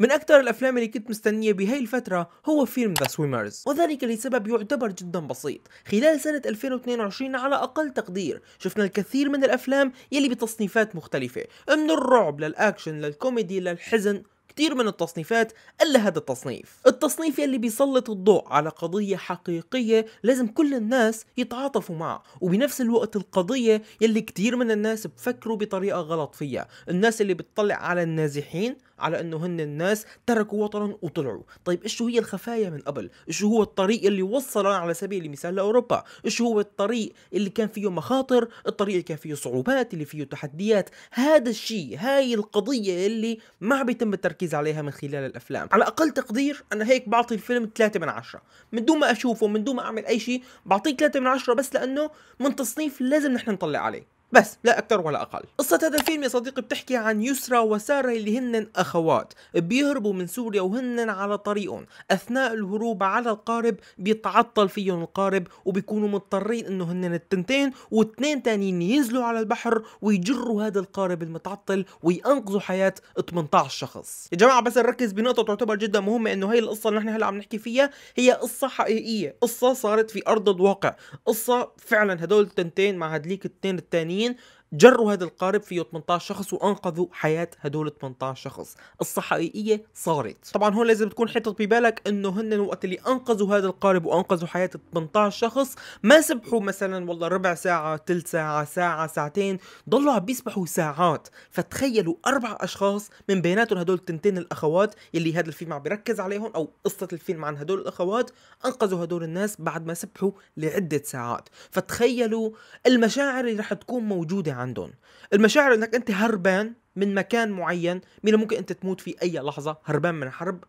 من أكثر الأفلام اللي كنت مستنية بهي الفترة هو فيلم ذا سويمرز وذلك لسبب يعتبر جدا بسيط خلال سنة 2022 على أقل تقدير شفنا الكثير من الأفلام يلي بتصنيفات مختلفة من الرعب للأكشن للكوميدي للحزن كثير من التصنيفات إلا هذا التصنيف التصنيف يلي بيسلط الضوء على قضية حقيقية لازم كل الناس يتعاطفوا معها وبنفس الوقت القضية يلي كثير من الناس بفكروا بطريقة غلط فيها الناس اللي بتطلع على النازحين على انه هن الناس تركوا وطنهم وطلعوا طيب ايش هي الخفايا من قبل ايش هو الطريق اللي وصلنا على سبيل المثال لاوروبا ايش هو الطريق اللي كان فيه مخاطر الطريق اللي كان فيه صعوبات اللي فيه تحديات هذا الشيء هاي القضيه اللي ما عم بيتم التركيز عليها من خلال الافلام على اقل تقدير انا هيك بعطي الفيلم 3 من 10 من دون ما اشوفه من دون ما اعمل اي شيء بعطيه 3 من 10 بس لانه من تصنيف لازم نحن نطلع عليه بس لا أكثر ولا أقل قصة هذا الفيلم يا صديقي بتحكي عن يسرا وسارة اللي هن أخوات بيهربوا من سوريا وهن على طريقهم أثناء الهروب على القارب بيتعطل فيهم القارب وبيكونوا مضطرين إنه هن التنتين واثنين تانيين ينزلوا على البحر ويجروا هذا القارب المتعطل وينقذوا حياة 18 شخص يا جماعة بس نركز بنقطة تعتبر جدا مهمة إنه هي القصة اللي نحن هلا عم نحكي فيها هي قصة حقيقية قصة صارت في أرض الواقع قصة فعلا هدول التنتين مع هدليك التنين التانيين mean جروا هذا القارب فيه 18 شخص وانقذوا حياه هدول 18 شخص قصه حقيقيه صارت طبعا هون لازم تكون حاطط ببالك انه هن وقت اللي انقذوا هذا القارب وانقذوا حياه 18 شخص ما سبحوا مثلا والله ربع ساعه ثلث ساعه ساعه ساعتين ضلوا عم بيسبحوا ساعات فتخيلوا اربع اشخاص من بيناتهم هدول التنتين الاخوات يلي هذا الفيلم عم بيركز عليهم او قصه الفيلم عن هدول الاخوات انقذوا هدول الناس بعد ما سبحوا لعده ساعات فتخيلوا المشاعر اللي رح تكون موجوده عندهم المشاعر انك انت هربان من مكان معين مين ممكن انت تموت في اي لحظه هربان من حرب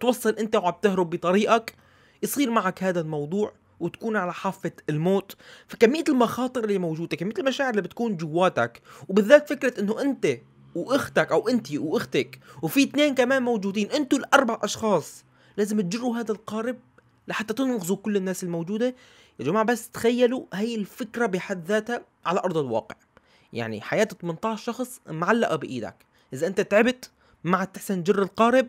توصل انت وعم تهرب بطريقك يصير معك هذا الموضوع وتكون على حافة الموت فكمية المخاطر اللي موجودة كمية المشاعر اللي بتكون جواتك وبالذات فكرة انه انت واختك او انت واختك وفي اثنين كمان موجودين انتوا الاربع اشخاص لازم تجروا هذا القارب لحتى تنقذوا كل الناس الموجودة يا جماعة بس تخيلوا هي الفكرة بحد ذاتها على ارض الواقع يعني حياة 18 شخص معلقة بإيدك إذا أنت تعبت ما عاد تحسن جر القارب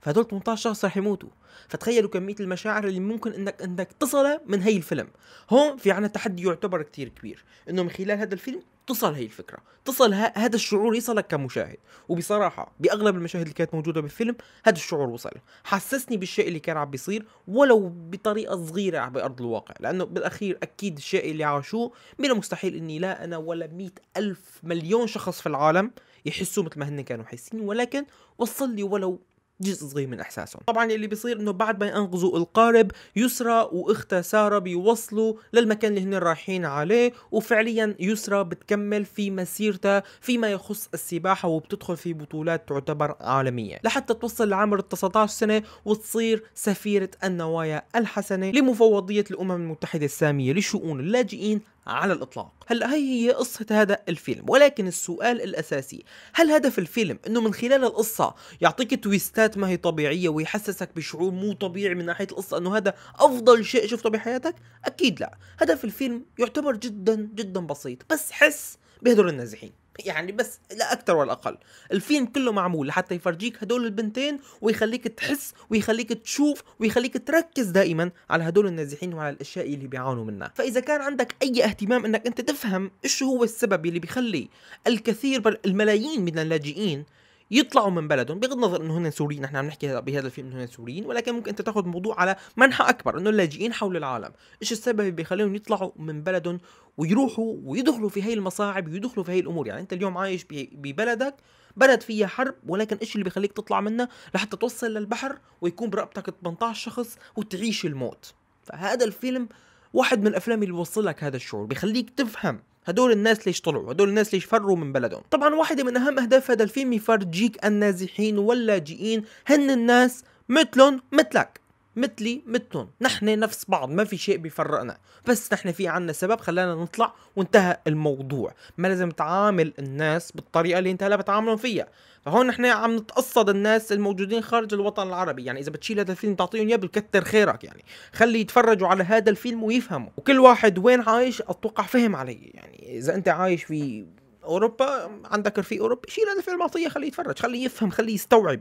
فهدول 18 شخص رح يموتوا فتخيلوا كمية المشاعر اللي ممكن انك انك تصلها من هي الفيلم هون في عنا تحدي يعتبر كتير كبير انه من خلال هذا الفيلم تصل هي الفكره تصل هذا الشعور يصلك كمشاهد وبصراحه باغلب المشاهد اللي كانت موجوده بالفيلم هذا الشعور وصل حسسني بالشيء اللي كان عم بيصير ولو بطريقه صغيره على ارض الواقع لانه بالاخير اكيد الشيء اللي عاشوه من المستحيل اني لا انا ولا مئة الف مليون شخص في العالم يحسوا مثل ما هن كانوا حاسين ولكن وصل لي ولو جزء صغير من احساسهم طبعا اللي بيصير انه بعد ما ينقذوا القارب يسرى واختها ساره بيوصلوا للمكان اللي هن رايحين عليه وفعليا يسرى بتكمل في مسيرتها فيما يخص السباحه وبتدخل في بطولات تعتبر عالميه لحتى توصل لعمر ال 19 سنه وتصير سفيره النوايا الحسنه لمفوضيه الامم المتحده الساميه لشؤون اللاجئين على الإطلاق هلا هي هي قصة هذا الفيلم ولكن السؤال الأساسي هل هدف الفيلم أنه من خلال القصة يعطيك تويستات ما هي طبيعية ويحسسك بشعور مو طبيعي من ناحية القصة أنه هذا أفضل شيء شفته بحياتك أكيد لا هدف الفيلم يعتبر جدا جدا بسيط بس حس بهدول النازحين يعني بس لا اكثر ولا اقل الفيلم كله معمول لحتى يفرجيك هدول البنتين ويخليك تحس ويخليك تشوف ويخليك تركز دائما على هدول النازحين وعلى الاشياء اللي بيعانوا منها فاذا كان عندك اي اهتمام انك انت تفهم ايش هو السبب اللي بيخلي الكثير الملايين من اللاجئين يطلعوا من بلدهم بغض النظر انه هن سوريين نحن عم نحكي بهذا الفيلم انه هن سوريين ولكن ممكن انت تاخذ الموضوع على منحى اكبر انه اللاجئين حول العالم ايش السبب اللي بيخليهم يطلعوا من بلدهم ويروحوا ويدخلوا في هي المصاعب ويدخلوا في هي الامور يعني انت اليوم عايش ببلدك بلد فيها حرب ولكن ايش اللي بيخليك تطلع منها لحتى توصل للبحر ويكون برقبتك 18 شخص وتعيش الموت فهذا الفيلم واحد من الافلام اللي لك هذا الشعور بيخليك تفهم هدول الناس ليش طلعوا هدول الناس ليش فروا من بلدهم طبعا واحدة من أهم أهداف هذا الفيلم يفرجيك النازحين واللاجئين هن الناس مثلهم مثلك مثلي مثلهم نحن نفس بعض ما في شيء بيفرقنا بس نحن في عنا سبب خلانا نطلع وانتهى الموضوع ما لازم تعامل الناس بالطريقه اللي انت هلا بتعاملهم فيها فهون نحن عم نتقصد الناس الموجودين خارج الوطن العربي يعني اذا بتشيل هذا الفيلم تعطيهم اياه بكتر خيرك يعني خلي يتفرجوا على هذا الفيلم ويفهموا وكل واحد وين عايش اتوقع فهم علي يعني اذا انت عايش في اوروبا عندك رفيق اوروبي شيل هذا الفيلم اعطيه خليه يتفرج خليه يفهم خليه يستوعب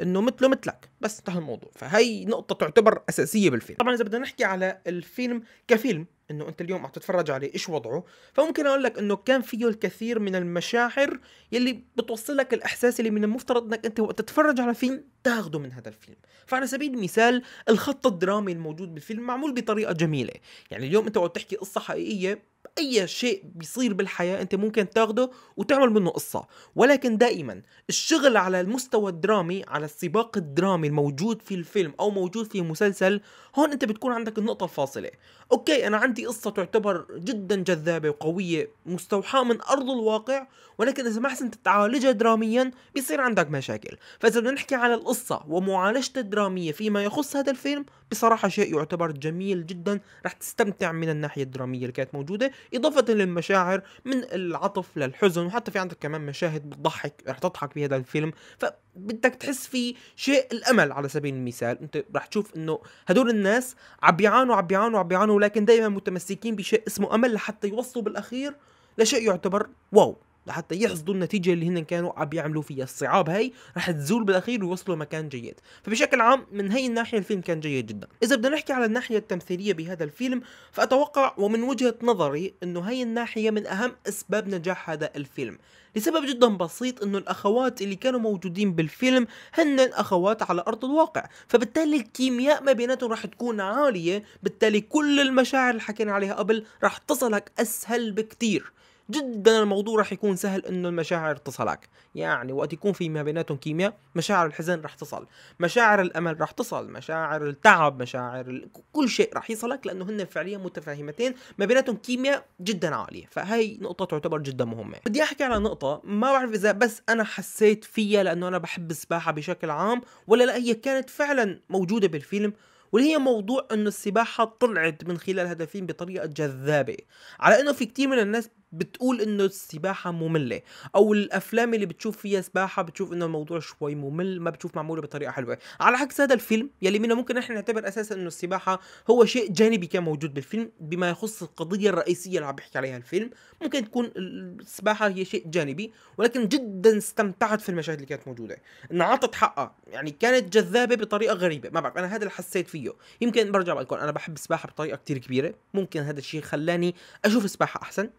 انه مثله مثلك بس انتهى الموضوع فهي نقطه تعتبر اساسيه بالفيلم طبعا اذا بدنا نحكي على الفيلم كفيلم انه انت اليوم عم تتفرج عليه ايش وضعه فممكن اقول لك انه كان فيه الكثير من المشاعر يلي بتوصل لك الاحساس اللي من المفترض انك انت وقت تتفرج على فيلم تاخده من هذا الفيلم فعلى سبيل المثال الخط الدرامي الموجود بالفيلم معمول بطريقة جميلة يعني اليوم انت وقت تحكي قصة حقيقية اي شيء بيصير بالحياه انت ممكن تاخده وتعمل منه قصه ولكن دائما الشغل على المستوى الدرامي على السباق الدرامي الموجود في الفيلم او موجود في مسلسل هون انت بتكون عندك النقطه الفاصله اوكي انا عندي قصه تعتبر جدا جذابه وقويه مستوحاه من ارض الواقع ولكن اذا ما حسنت تعالجها دراميا بيصير عندك مشاكل فاذا بدنا نحكي على القصة القصة ومعالجته الدرامية فيما يخص هذا الفيلم بصراحة شيء يعتبر جميل جدا رح تستمتع من الناحية الدرامية اللي كانت موجودة إضافة للمشاعر من العطف للحزن وحتى في عندك كمان مشاهد بتضحك رح تضحك في هذا الفيلم فبدك تحس في شيء الأمل على سبيل المثال أنت رح تشوف أنه هدول الناس عم بيعانوا عم بيعانوا عم بيعانوا لكن دائما متمسكين بشيء اسمه أمل لحتى يوصلوا بالأخير لشيء يعتبر واو لحتى يحصدوا النتيجة اللي هن كانوا عم بيعملوا فيها الصعاب هي رح تزول بالأخير ويوصلوا مكان جيد فبشكل عام من هي الناحية الفيلم كان جيد جدا إذا بدنا نحكي على الناحية التمثيلية بهذا الفيلم فأتوقع ومن وجهة نظري أنه هي الناحية من أهم أسباب نجاح هذا الفيلم لسبب جدا بسيط انه الاخوات اللي كانوا موجودين بالفيلم هن اخوات على ارض الواقع فبالتالي الكيمياء ما بيناتهم راح تكون عاليه بالتالي كل المشاعر اللي حكينا عليها قبل راح تصلك اسهل بكتير جدا الموضوع راح يكون سهل انه المشاعر تصلك يعني وقت يكون في ما بيناتهم كيمياء مشاعر الحزن راح تصل مشاعر الامل راح تصل مشاعر التعب مشاعر كل شيء راح يصلك لانه هن فعليا متفاهمتين ما بيناتهم كيمياء جدا عاليه فهي نقطه تعتبر جدا مهمه بدي احكي على نقطه ما بعرف اذا بس انا حسيت فيها لانه انا بحب السباحه بشكل عام ولا لا هي كانت فعلا موجوده بالفيلم واللي هي موضوع انه السباحة طلعت من خلال هذا الفيلم بطريقة جذابة على انه في كتير من الناس بتقول انه السباحه ممله او الافلام اللي بتشوف فيها سباحه بتشوف انه الموضوع شوي ممل ما بتشوف معموله بطريقه حلوه على عكس هذا الفيلم يلي منه ممكن نحن نعتبر اساسا انه السباحه هو شيء جانبي كان موجود بالفيلم بما يخص القضيه الرئيسيه اللي عم بيحكي عليها الفيلم ممكن تكون السباحه هي شيء جانبي ولكن جدا استمتعت في المشاهد اللي كانت موجوده انعطت عطت حقها يعني كانت جذابه بطريقه غريبه ما بعرف انا هذا اللي حسيت فيه يمكن برجع بقول انا بحب السباحه بطريقه كتير كبيره ممكن هذا الشيء خلاني اشوف السباحه احسن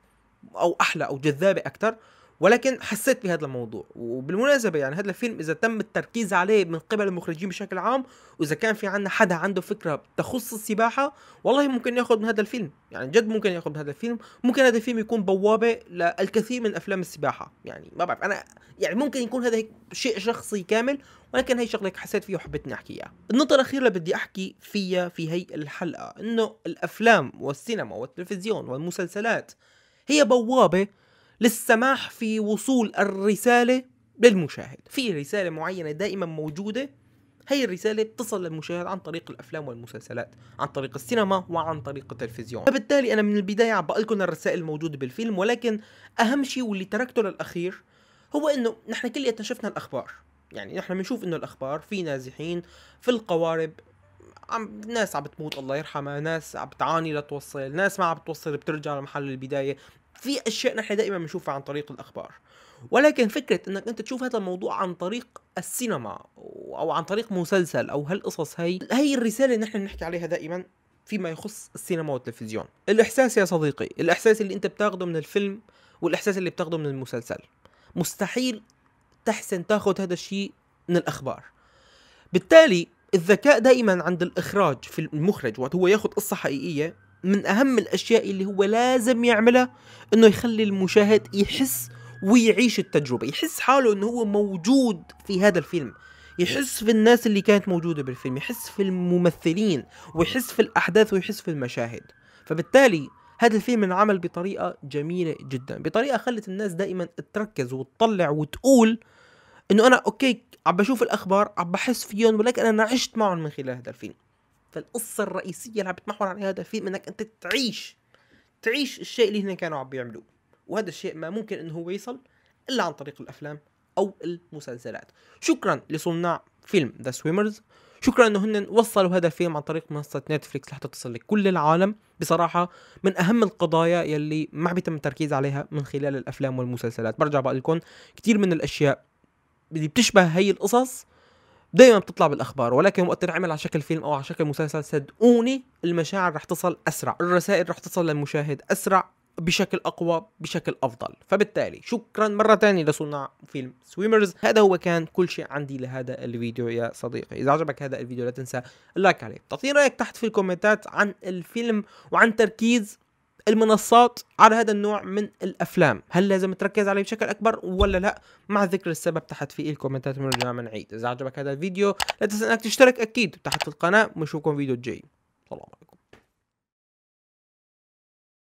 او احلى او جذابه اكثر ولكن حسيت بهذا الموضوع وبالمناسبه يعني هذا الفيلم اذا تم التركيز عليه من قبل المخرجين بشكل عام واذا كان في عندنا حدا عنده فكره تخص السباحه والله ممكن ياخذ من هذا الفيلم يعني جد ممكن ياخذ من هذا الفيلم ممكن هذا الفيلم يكون بوابه للكثير من افلام السباحه يعني ما بعرف انا يعني ممكن يكون هذا شيء شخصي كامل ولكن هي شغله حسيت فيها وحبيت نحكي اياها النقطه الاخيره اللي بدي احكي فيها في هي الحلقه انه الافلام والسينما والتلفزيون والمسلسلات هي بوابة للسماح في وصول الرسالة للمشاهد في رسالة معينة دائما موجودة هي الرسالة بتصل للمشاهد عن طريق الأفلام والمسلسلات عن طريق السينما وعن طريق التلفزيون فبالتالي أنا من البداية عم لكم الرسائل الموجودة بالفيلم ولكن أهم شيء واللي تركته للأخير هو أنه نحن كلياتنا شفنا الأخبار يعني نحن بنشوف انه الاخبار في نازحين في القوارب عم ناس عم بتموت الله يرحمها ناس عم بتعاني لتوصل ناس ما عم بتوصل بترجع لمحل البدايه في اشياء نحن دائما بنشوفها عن طريق الاخبار ولكن فكره انك انت تشوف هذا الموضوع عن طريق السينما او عن طريق مسلسل او هالقصص هي هي الرساله اللي نحن بنحكي عليها دائما فيما يخص السينما والتلفزيون الاحساس يا صديقي الاحساس اللي انت بتاخده من الفيلم والاحساس اللي بتاخده من المسلسل مستحيل تحسن تاخذ هذا الشيء من الاخبار بالتالي الذكاء دائما عند الإخراج في المخرج وقت هو ياخذ قصة حقيقية من أهم الأشياء اللي هو لازم يعملها إنه يخلي المشاهد يحس ويعيش التجربة يحس حاله إنه هو موجود في هذا الفيلم يحس في الناس اللي كانت موجودة بالفيلم يحس في الممثلين ويحس في الأحداث ويحس في المشاهد فبالتالي هذا الفيلم انعمل بطريقة جميلة جدا بطريقة خلت الناس دائما تركز وتطلع وتقول انه انا اوكي عم بشوف الاخبار عم بحس فيهم ولكن انا عشت معهم من خلال هذا الفيلم فالقصه الرئيسيه اللي عم بتمحور عليها هذا الفيلم انك انت تعيش تعيش الشيء اللي هن كانوا عم بيعملوه وهذا الشيء ما ممكن انه هو يصل الا عن طريق الافلام او المسلسلات شكرا لصناع فيلم ذا سويمرز شكرا انه هن وصلوا هذا الفيلم عن طريق منصه نتفليكس لحتى تصل لكل العالم بصراحه من اهم القضايا يلي ما بيتم التركيز عليها من خلال الافلام والمسلسلات برجع بقول لكم كثير من الاشياء اللي بتشبه هي القصص دائما بتطلع بالاخبار ولكن وقت تنعمل على شكل فيلم او على شكل مسلسل صدقوني المشاعر رح تصل اسرع الرسائل رح تصل للمشاهد اسرع بشكل اقوى بشكل افضل فبالتالي شكرا مره ثانيه لصناع فيلم سويمرز هذا هو كان كل شيء عندي لهذا الفيديو يا صديقي اذا عجبك هذا الفيديو لا تنسى اللايك عليه تعطيني رايك تحت في الكومنتات عن الفيلم وعن تركيز المنصات على هذا النوع من الافلام هل لازم تركز عليه بشكل اكبر ولا لا مع ذكر السبب تحت في الكومنتات من الجامعة نعيد اذا عجبك هذا الفيديو لا تنسى انك تشترك اكيد تحت في القناه ونشوفكم فيديو الجاي سلام عليكم